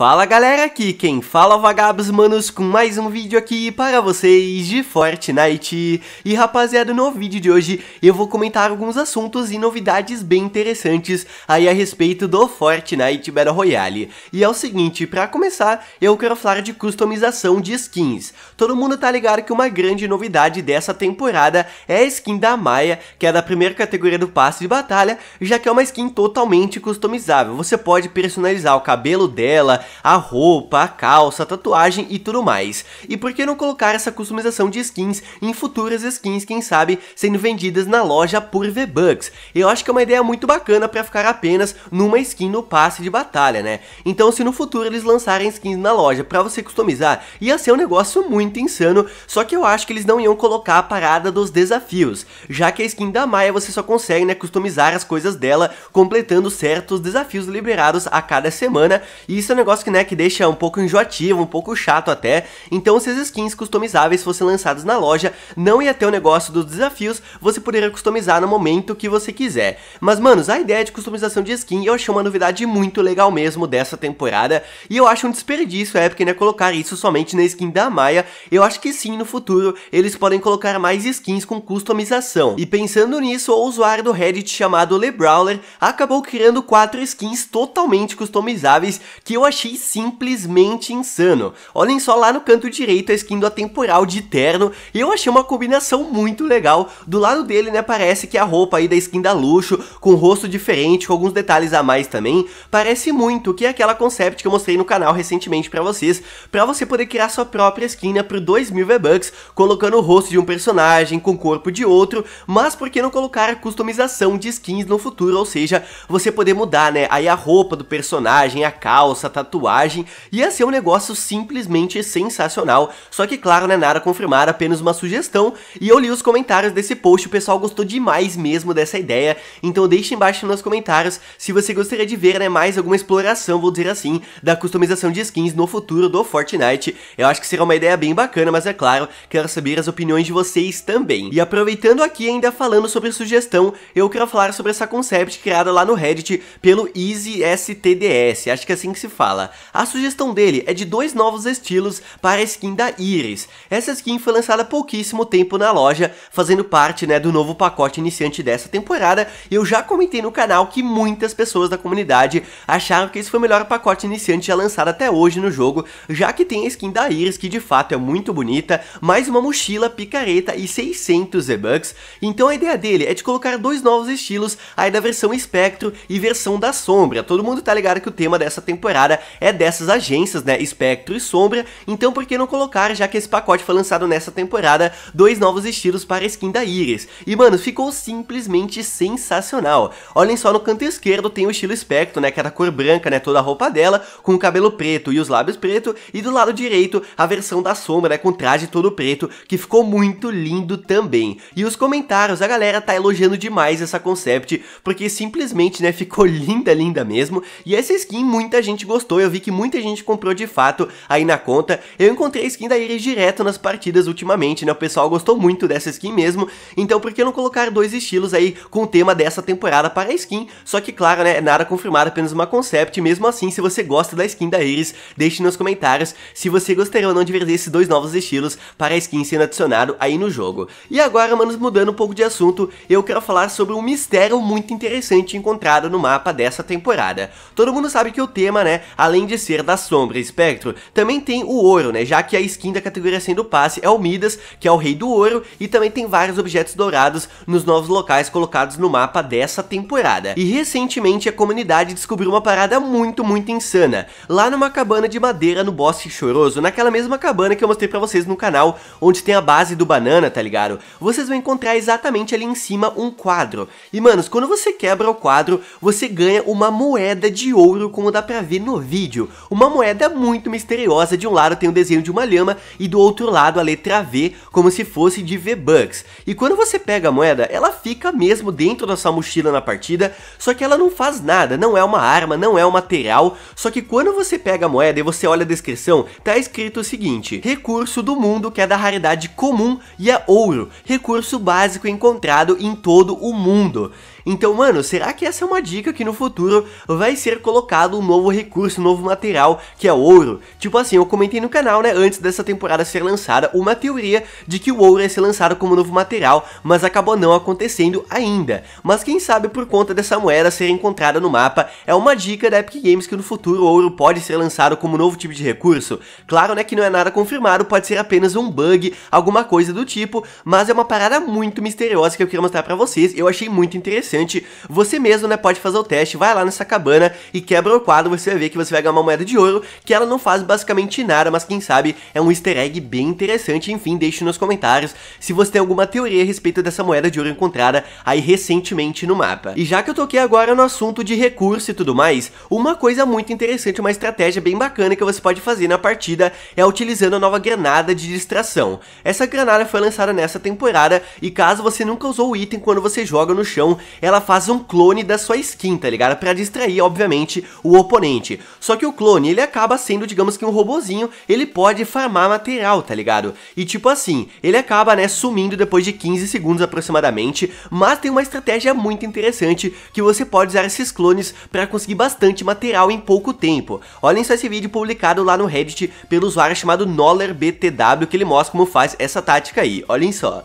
Fala galera, aqui quem fala é o Vagabos Manos com mais um vídeo aqui para vocês de Fortnite. E rapaziada, no vídeo de hoje eu vou comentar alguns assuntos e novidades bem interessantes aí a respeito do Fortnite Battle Royale. E é o seguinte, para começar eu quero falar de customização de skins. Todo mundo tá ligado que uma grande novidade dessa temporada é a skin da Maia, que é da primeira categoria do passe de batalha, já que é uma skin totalmente customizável. Você pode personalizar o cabelo dela, a roupa, a calça, a tatuagem e tudo mais. E por que não colocar essa customização de skins em futuras skins, quem sabe, sendo vendidas na loja por V-Bucks? Eu acho que é uma ideia muito bacana para ficar apenas numa skin no passe de batalha, né? Então se no futuro eles lançarem skins na loja para você customizar, ia ser um negócio muito insano, só que eu acho que eles não iam colocar a parada dos desafios, já que a skin da Maia você só consegue né, customizar as coisas dela completando certos desafios liberados a cada semana, e isso é um negócio negócio que, né, que deixa um pouco enjoativo, um pouco chato até. Então, se as skins customizáveis fossem lançadas na loja, não ia ter o negócio dos desafios, você poderia customizar no momento que você quiser. Mas, manos, a ideia de customização de skin eu achei uma novidade muito legal mesmo dessa temporada, e eu acho um desperdício a é, Epic, né, colocar isso somente na skin da Maia. Eu acho que sim, no futuro, eles podem colocar mais skins com customização. E pensando nisso, o usuário do Reddit chamado LeBrawler acabou criando quatro skins totalmente customizáveis que eu achei achei simplesmente insano. Olhem só lá no canto direito a skin do Atemporal de terno, e eu achei uma combinação muito legal. Do lado dele, né, parece que a roupa aí da skin da Luxo, com um rosto diferente, com alguns detalhes a mais também, parece muito que é aquela concept que eu mostrei no canal recentemente pra vocês, pra você poder criar sua própria skin, né, por 2000 V-Bucks, colocando o rosto de um personagem com o corpo de outro, mas por que não colocar a customização de skins no futuro, ou seja, você poder mudar, né, aí a roupa do personagem, a calça, tá tatuagem, ia ser um negócio simplesmente sensacional. Só que, claro, não é nada confirmar, apenas uma sugestão. E eu li os comentários desse post, o pessoal gostou demais mesmo dessa ideia. Então deixe embaixo nos comentários se você gostaria de ver né, mais alguma exploração, vou dizer assim, da customização de skins no futuro do Fortnite. Eu acho que será uma ideia bem bacana, mas é claro, quero saber as opiniões de vocês também. E aproveitando aqui, ainda falando sobre sugestão, eu quero falar sobre essa concept criada lá no Reddit pelo EasySTDS, acho que é assim que se fala fala. A sugestão dele é de dois novos estilos para a skin da Iris. Essa skin foi lançada há pouquíssimo tempo na loja, fazendo parte né, do novo pacote iniciante dessa temporada, e eu já comentei no canal que muitas pessoas da comunidade acharam que esse foi o melhor pacote iniciante já lançado até hoje no jogo, já que tem a skin da Iris, que de fato é muito bonita, mais uma mochila, picareta e 600 e bucks então a ideia dele é de colocar dois novos estilos aí da versão Spectro e versão da Sombra, todo mundo tá ligado que o tema dessa temporada é dessas agências, né, Espectro e Sombra, então por que não colocar, já que esse pacote foi lançado nessa temporada, dois novos estilos para a skin da Iris? E mano, ficou simplesmente sensacional. Olhem só, no canto esquerdo tem o estilo Espectro, né, que é da cor branca, né, toda a roupa dela, com o cabelo preto e os lábios preto, e do lado direito a versão da Sombra, né, com traje todo preto, que ficou muito lindo também. E os comentários, a galera tá elogiando demais essa concept, porque simplesmente, né, ficou linda, linda mesmo, e essa skin muita gente gostou eu vi que muita gente comprou de fato aí na conta. Eu encontrei a skin da Iris direto nas partidas ultimamente, né? O pessoal gostou muito dessa skin mesmo. Então por que não colocar dois estilos aí com o tema dessa temporada para a skin? Só que claro, né? Nada confirmado, apenas uma concept. Mesmo assim, se você gosta da skin da Iris, deixe nos comentários se você gostaria ou não de ver esses dois novos estilos para a skin sendo adicionado aí no jogo. E agora, manos, mudando um pouco de assunto, eu quero falar sobre um mistério muito interessante encontrado no mapa dessa temporada. Todo mundo sabe que o tema, né? A além de ser da Sombra e Espectro, também tem o Ouro, né, já que a skin da categoria sendo passe é o Midas, que é o Rei do Ouro, e também tem vários objetos dourados nos novos locais colocados no mapa dessa temporada. E recentemente a comunidade descobriu uma parada muito, muito insana, lá numa cabana de madeira no Bosque Choroso, naquela mesma cabana que eu mostrei pra vocês no canal, onde tem a base do banana, tá ligado? Vocês vão encontrar exatamente ali em cima um quadro. E, manos, quando você quebra o quadro, você ganha uma moeda de ouro, como dá pra ver no vídeo vídeo. Uma moeda muito misteriosa, de um lado tem o desenho de uma lhama e do outro lado a letra V, como se fosse de V-Bucks. E quando você pega a moeda, ela fica mesmo dentro da sua mochila na partida, só que ela não faz nada, não é uma arma, não é um material, só que quando você pega a moeda e você olha a descrição, tá escrito o seguinte, recurso do mundo que é da raridade comum e é ouro, recurso básico encontrado em todo o mundo. Então, mano, será que essa é uma dica que no futuro vai ser colocado um novo recurso, um novo material, que é ouro? Tipo assim, eu comentei no canal, né, antes dessa temporada ser lançada, uma teoria de que o ouro ia é ser lançado como novo material, mas acabou não acontecendo ainda. Mas quem sabe por conta dessa moeda ser encontrada no mapa, é uma dica da Epic Games que no futuro o ouro pode ser lançado como novo tipo de recurso. Claro, né, que não é nada confirmado, pode ser apenas um bug, alguma coisa do tipo, mas é uma parada muito misteriosa que eu queria mostrar pra vocês, eu achei muito interessante interessante, você mesmo né, pode fazer o teste, vai lá nessa cabana e quebra o quadro, você vai ver que você vai ganhar uma moeda de ouro, que ela não faz basicamente nada, mas quem sabe é um easter egg bem interessante, enfim, deixe nos comentários se você tem alguma teoria a respeito dessa moeda de ouro encontrada aí recentemente no mapa. E já que eu toquei agora no assunto de recurso e tudo mais, uma coisa muito interessante, uma estratégia bem bacana que você pode fazer na partida é utilizando a nova granada de distração. Essa granada foi lançada nessa temporada e caso você nunca usou o item quando você joga no chão, ela faz um clone da sua skin, tá ligado? Pra distrair, obviamente, o oponente. Só que o clone, ele acaba sendo, digamos que um robozinho, ele pode farmar material, tá ligado? E tipo assim, ele acaba, né, sumindo depois de 15 segundos aproximadamente, mas tem uma estratégia muito interessante que você pode usar esses clones para conseguir bastante material em pouco tempo. Olhem só esse vídeo publicado lá no Reddit pelo usuário chamado NollerBTW que ele mostra como faz essa tática aí, olhem só.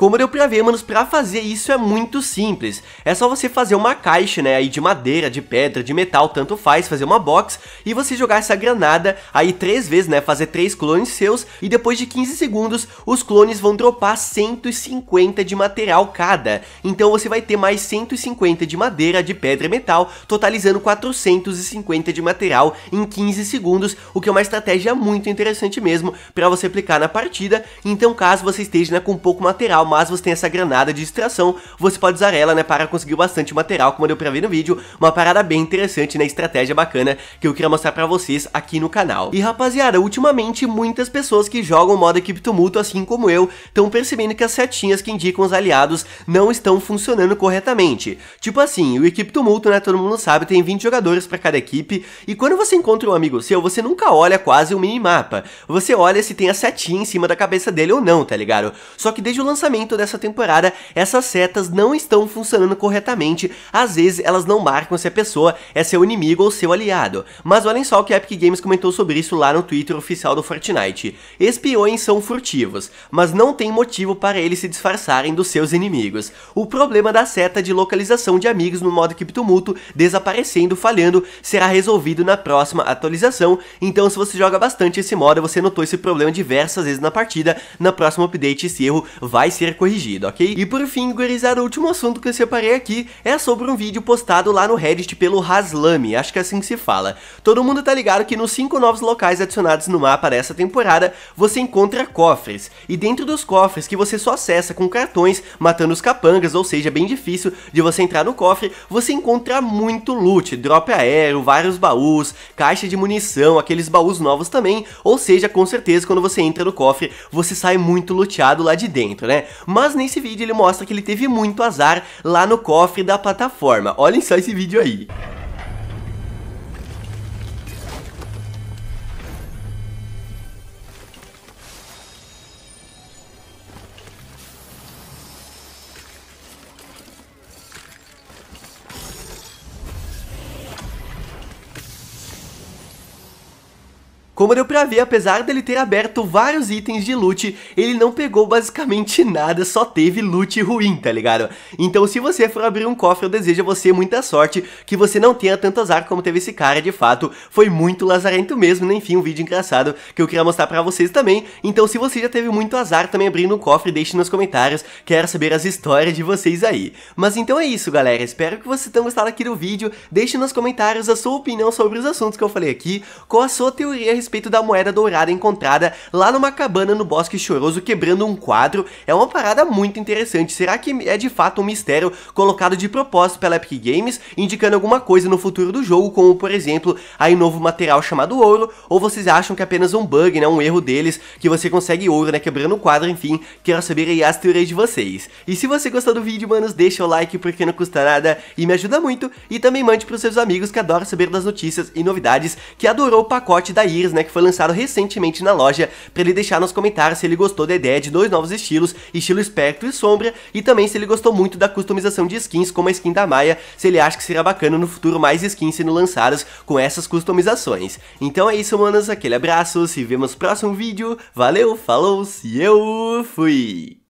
Como deu pra ver, manos, pra fazer isso é muito simples. É só você fazer uma caixa, né, aí de madeira, de pedra, de metal, tanto faz, fazer uma box, e você jogar essa granada aí três vezes, né, fazer três clones seus, e depois de 15 segundos, os clones vão dropar 150 de material cada. Então você vai ter mais 150 de madeira, de pedra e metal, totalizando 450 de material em 15 segundos, o que é uma estratégia muito interessante mesmo pra você aplicar na partida. Então caso você esteja, né, com pouco material, mas você tem essa granada de distração, você pode usar ela, né, para conseguir bastante material, como deu pra ver no vídeo, uma parada bem interessante, né, estratégia bacana que eu queria mostrar pra vocês aqui no canal. E rapaziada, ultimamente muitas pessoas que jogam o modo equipe tumulto, assim como eu, estão percebendo que as setinhas que indicam os aliados não estão funcionando corretamente. Tipo assim, o equipe tumulto, né, todo mundo sabe, tem 20 jogadores pra cada equipe, e quando você encontra um amigo seu, você nunca olha quase o um minimapa, você olha se tem a setinha em cima da cabeça dele ou não, tá ligado? Só que desde o lançamento momento dessa temporada, essas setas não estão funcionando corretamente, às vezes elas não marcam se a pessoa é seu inimigo ou seu aliado. Mas olhem só o que a Epic Games comentou sobre isso lá no Twitter oficial do Fortnite. Espiões são furtivos, mas não tem motivo para eles se disfarçarem dos seus inimigos. O problema da seta de localização de amigos no modo equipe tumulto desaparecendo, falhando, será resolvido na próxima atualização, então se você joga bastante esse modo, você notou esse problema diversas vezes na partida, na próxima update esse erro vai ser ser corrigido, ok? E por fim, gurizada, o último assunto que eu separei aqui é sobre um vídeo postado lá no Reddit pelo Haslami, acho que é assim que se fala. Todo mundo tá ligado que nos 5 novos locais adicionados no mapa dessa temporada, você encontra cofres, e dentro dos cofres que você só acessa com cartões, matando os capangas, ou seja, é bem difícil de você entrar no cofre, você encontra muito loot, drop aéreo, vários baús, caixa de munição, aqueles baús novos também, ou seja, com certeza quando você entra no cofre, você sai muito luteado lá de dentro, né? Mas nesse vídeo ele mostra que ele teve muito azar lá no cofre da plataforma. Olhem só esse vídeo aí. Como deu pra ver, apesar dele ter aberto vários itens de loot, ele não pegou basicamente nada, só teve loot ruim, tá ligado? Então se você for abrir um cofre, eu desejo a você muita sorte, que você não tenha tanto azar como teve esse cara, de fato, foi muito lazarento mesmo, né? enfim, um vídeo engraçado que eu queria mostrar pra vocês também, então se você já teve muito azar também abrindo um cofre, deixe nos comentários, quero saber as histórias de vocês aí. Mas então é isso, galera, espero que vocês tenham gostado aqui do vídeo, deixe nos comentários a sua opinião sobre os assuntos que eu falei aqui, qual a sua teoria a respeito respeito da moeda dourada encontrada lá numa cabana no Bosque Choroso quebrando um quadro. É uma parada muito interessante. Será que é de fato um mistério colocado de propósito pela Epic Games, indicando alguma coisa no futuro do jogo, como por exemplo, aí novo material chamado ouro, ou vocês acham que é apenas um bug, né, um erro deles, que você consegue ouro, né, quebrando o quadro, enfim, quero saber aí as teorias de vocês. E se você gostou do vídeo, manos, deixa o like porque não custa nada e me ajuda muito, e também mande pros seus amigos que adoram saber das notícias e novidades, que adorou o pacote da Iris, né, né, que foi lançado recentemente na loja, para ele deixar nos comentários se ele gostou da ideia de dois novos estilos, estilo espectro e sombra, e também se ele gostou muito da customização de skins, como a skin da Maia, se ele acha que será bacana no futuro mais skins sendo lançadas com essas customizações. Então é isso, manos, aquele abraço, se vemos no próximo vídeo, valeu, falou, se eu fui!